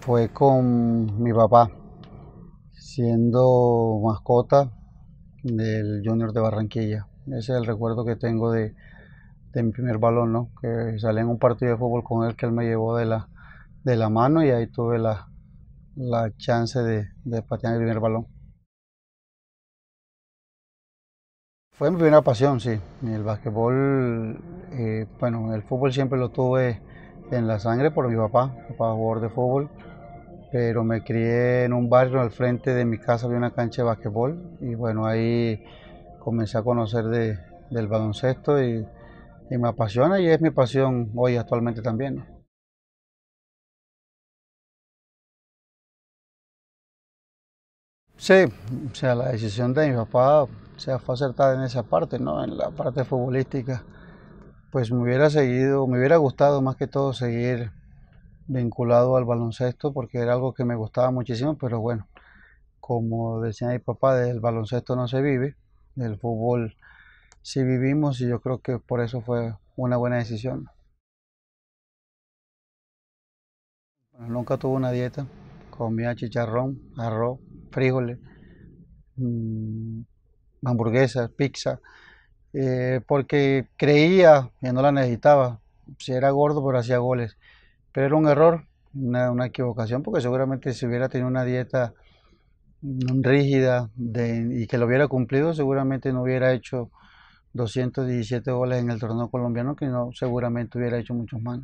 Fue con mi papá, siendo mascota del Junior de Barranquilla. Ese es el recuerdo que tengo de, mi primer balón, ¿no? Que salí en un partido de fútbol con él que él me llevó de la, de la mano y ahí tuve la, la chance de, de patear el primer balón. Fue mi primera pasión, sí. El básquetbol, eh, bueno, el fútbol siempre lo tuve en la sangre por mi papá, papá jugador de fútbol, pero me crié en un barrio al frente de mi casa, había una cancha de básquetbol y bueno, ahí comencé a conocer de, del baloncesto y, me apasiona y es mi pasión hoy actualmente también. Sí, o sea, la decisión de mi papá o fue acertada en esa parte, ¿no? En la parte futbolística. Pues me hubiera seguido, me hubiera gustado más que todo seguir vinculado al baloncesto porque era algo que me gustaba muchísimo, pero bueno, como decía mi papá, del baloncesto no se vive, del fútbol sí vivimos y yo creo que por eso fue una buena decisión. Bueno, nunca tuve una dieta, comía chicharrón, arroz, frijoles, mm, hamburguesas, pizza, eh, porque creía que no la necesitaba. Si era gordo, pero hacía goles. Pero era un error, una, equivocación, porque seguramente si hubiera tenido una dieta mm, rígida y que lo hubiera cumplido, seguramente no hubiera hecho 217 goles en el torneo colombiano, que no seguramente hubiera hecho muchos más.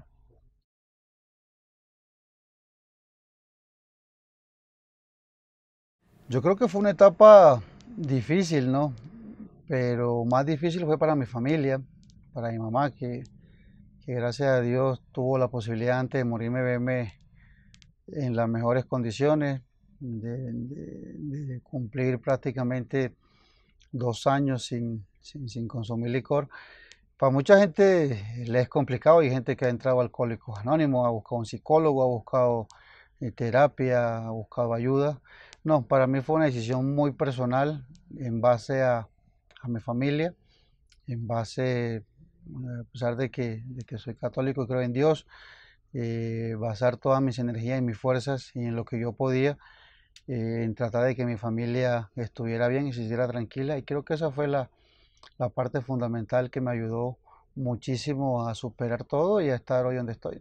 Yo creo que fue una etapa difícil, ¿no? Pero más difícil fue para mi familia, para mi mamá, que, gracias a Dios tuvo la posibilidad antes de morirme verme en las mejores condiciones, de, cumplir prácticamente dos años sin, consumir licor. Para mucha gente le es complicado, hay gente que ha entrado Alcohólicos Anónimos, ha buscado un psicólogo, ha buscado eh, terapia, ha buscado ayuda no, para mí fue una decisión muy personal en base a, mi familia, en base, eh, a pesar de que, soy católico y creo en Dios, eh, basar todas mis energías y mis fuerzas y en lo que yo podía eh, en tratar de que mi familia estuviera bien y se hiciera tranquila. Y creo que esa fue la, parte fundamental que me ayudó muchísimo a superar todo y a estar hoy donde estoy.